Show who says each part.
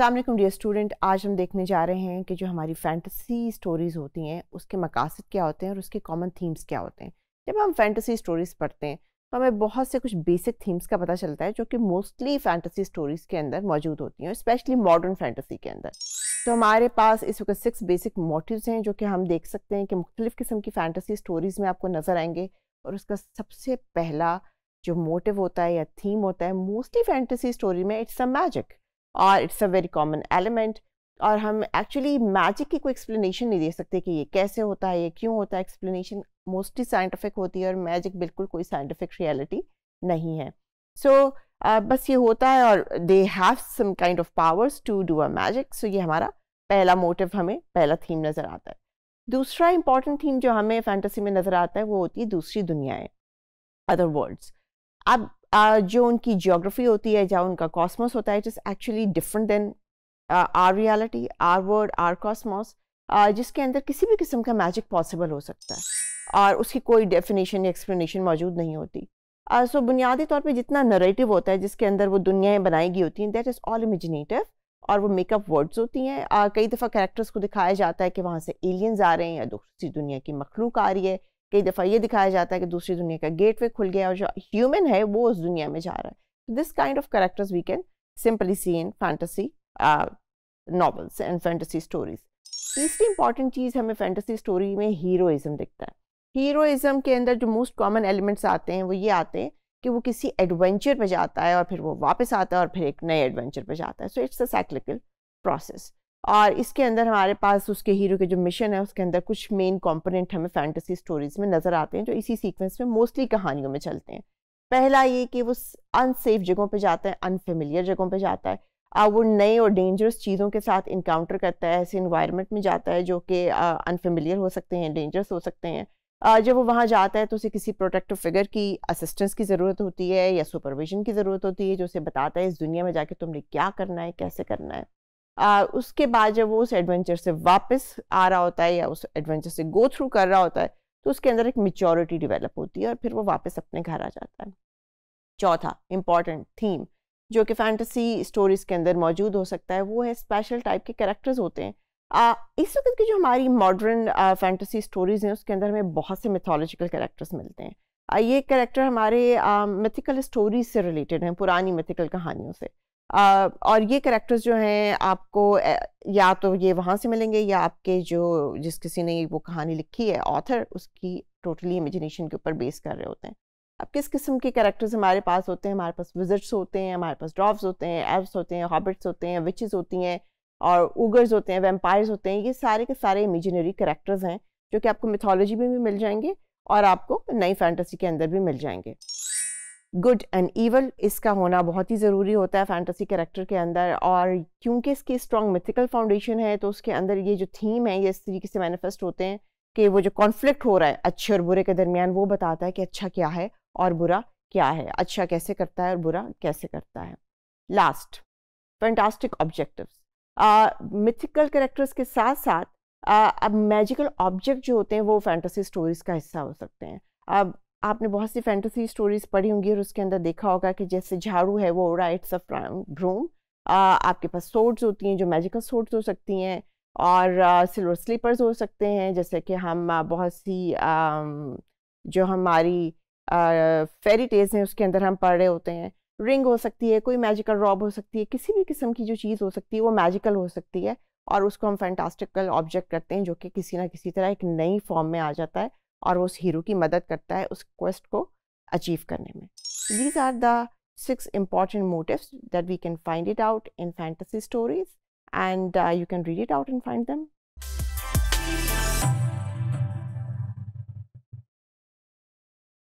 Speaker 1: Aslam dear student आज हम देखने जा रहे हैं कि जो हमारी फैंटसी स्टोरीज़ होती हैं उसके मकासद क्या होते हैं और उसके कॉमन थीम्स क्या होते हैं जब हम फैंटसी स्टोरीज़ पढ़ते हैं तो हमें बहुत से कुछ बेसिक थीम्स का पता चलता है जो कि मोस्टली फैंटसी स्टोरीज़ के अंदर मौजूद होती हैं स्पेशली मॉडर्न फैंटेसी के अंदर तो हमारे पास इस वक्त सिक्स बेसिक मोटिव्स हैं जो कि हम देख सकते हैं कि मुख्तलिफ़ किस्म की फैंटसी स्टोरीज़ में आपको नज़र आएंगे और उसका सबसे पहला जो मोटिव होता है या थीम होता है मोस्टली फैंटेसी स्टोरी में इट्स अ मैजिक और it's a very common element और हम एक्चुअली मैजिक की कोई एक्सप्लेनेशन नहीं दे सकते कि ये कैसे होता है ये क्यों होता है एक्सप्लेनेशन मोस्टली साइंटिफिक होती है और मैजिक बिल्कुल कोई साइंटिफिक रियलिटी नहीं है सो so, uh, बस ये होता है और they have some kind of powers to do a magic so ये हमारा पहला मोटिव हमें पहला थीम नज़र आता है दूसरा इंपॉर्टेंट थीम जो हमें फैंटेसी में नज़र आता है वो होती है दूसरी दुनियाएं अदर वर्ल्ड्स अब जो उनकी जियोग्राफी होती है या उनका कॉस्मोस होता है it is actually different than our reality our world our cosmos जिसके अंदर किसी भी किस्म का मैजिक पॉसिबल हो सकता है और उसकी कोई डेफिनेशन या एक्सप्लेनेशन मौजूद नहीं होती सो uh, so, बुनियादी तौर पे जितना नरेटिव होता है जिसके अंदर वो दुनियाएं बनाई गई होती हैं दैट इज़ ऑल इमेजिनेटिव और वो मेकअप वर्ड्स होती हैं uh, कई दफ़ा कैरेक्टर्स को दिखाया जाता है कि वहाँ से एलियंस आ रहे हैं या दूसरी दुनिया की मखलूक आ रही है कई दफ़ा ये दिखाया जाता है कि दूसरी दुनिया का गेटवे खुल गया और जो ह्यूमन है वो उस दुनिया में जा रहा है this kind of characters we can simply see in fantasy novels and fantasy stories तीसरी इंपॉर्टेंट चीज़ हमें फैंटसी स्टोरी में हीरोइज़म दिखता है हीरोइज़म के अंदर जो मोस्ट कॉमन एलिमेंट्स आते हैं वो ये आते हैं कि वो किसी एडवेंचर पर जाता है और फिर वो वापस आता है और फिर एक नए एडवेंचर पर जाता है so it's a cyclical process और इसके अंदर हमारे पास उसके हीरो के जो मिशन है उसके अंदर कुछ मेन कंपोनेंट हमें फैंटेसी स्टोरीज में नज़र आते हैं जो इसी सीक्वेंस में मोस्टली कहानियों में चलते हैं पहला ये कि वो अनसेफ जगहों पे जाता है अनफेमिलियर जगहों पे जाता है वो नए और डेंजरस चीज़ों के साथ इनकाउंटर करता है ऐसे इन्वायरमेंट में जाता है जो कि अनफेमिलियर हो सकते हैं डेंजरस हो सकते हैं जब वो वहाँ जाता है तो उसे किसी प्रोटेक्टिव फिगर की असिस्टेंस की ज़रूरत होती है या सुपरविजन की ज़रूरत होती है जो उसे बताता है इस दुनिया में जाके तुमने क्या करना है कैसे करना है आ, उसके बाद जब वो उस एडवेंचर से वापस आ रहा होता है या उस एडवेंचर से गो थ्रू कर रहा होता है तो उसके अंदर एक मेचोरिटी डेवलप होती है और फिर वो वापस अपने घर आ जाता है चौथा इम्पॉर्टेंट थीम जो कि फैंटेसी स्टोरीज के अंदर मौजूद हो सकता है वो है स्पेशल टाइप के करेक्टर्स होते हैं आ, इस वक्त की जो हमारी मॉडर्न फैंटेसी स्टोरीज हैं उसके अंदर हमें बहुत से मिथोलॉजिकल करेक्टर्स मिलते हैं आ, ये कैरेक्टर हमारे मिथिकल स्टोरीज से रिलेटेड हैं पुरानी मिथिकल कहानियों से और ये करेक्टर्स जो हैं आपको या तो ये वहाँ से मिलेंगे या आपके जो जिस किसी ने वो कहानी लिखी है ऑथर उसकी टोटली इमेजिनेशन के ऊपर बेस कर रहे होते हैं अब किस किस्म के करेक्टर्स हमारे पास होते हैं हमारे पास विजिट्स होते हैं हमारे पास ड्रॉफ्स होते हैं एव्स होते हैं हॉबिट्स होते हैं विचेज होती हैं और उगर्स होते हैं वेम्पायर्स होते हैं ये सारे के सारे इमेजिनरी करेक्टर्स हैं जो कि आपको मिथोलॉजी में भी मिल जाएंगे और आपको नई फैंटेसी के अंदर भी मिल जाएंगे गुड एंड ईवल इसका होना बहुत ही ज़रूरी होता है फैंटेसी कैरेक्टर के अंदर और क्योंकि इसकी स्ट्रॉन्ग मिथिकल फाउंडेशन है तो उसके अंदर ये जो थीम है ये इस तरीके से मैनिफेस्ट होते हैं कि वो जो कॉन्फ्लिक्ट हो रहा है अच्छे और बुरे के दरमियान वो बताता है कि अच्छा क्या है और बुरा क्या है अच्छा कैसे करता है और बुरा कैसे करता है last fantastic objective mythical characters के साथ साथ uh, अब मैजिकल ऑब्जेक्ट जो होते हैं वो फैंटेसी स्टोरीज का हिस्सा हो सकते हैं अब आपने बहुत सी फैंटेसी स्टोरीज पढ़ी होंगी और उसके अंदर देखा होगा कि जैसे झाड़ू है वो राइट्स ऑफ ब्रूम आपके पास सोट्स होती हैं जो मैजिकल सोट्स हो सकती हैं और सिल्वर स्लीपर्स हो सकते हैं जैसे कि हम बहुत सी जो हमारी फेरी टेज हैं उसके अंदर हम पढ़ रहे होते हैं रिंग हो सकती है कोई मैजिकल रॉब हो सकती है किसी भी किस्म की जो चीज़ हो सकती है वो मैजिकल हो सकती है और उसको हम फैंटास्टिकल ऑब्जेक्ट करते हैं जो कि किसी ना किसी तरह एक नई फॉर्म में आ जाता है और वो उस हीरो की मदद करता है उस क्वेस्ट को अचीव करने में these are the six important motive that we can find it out in fantasy stories and you can read it out and find दम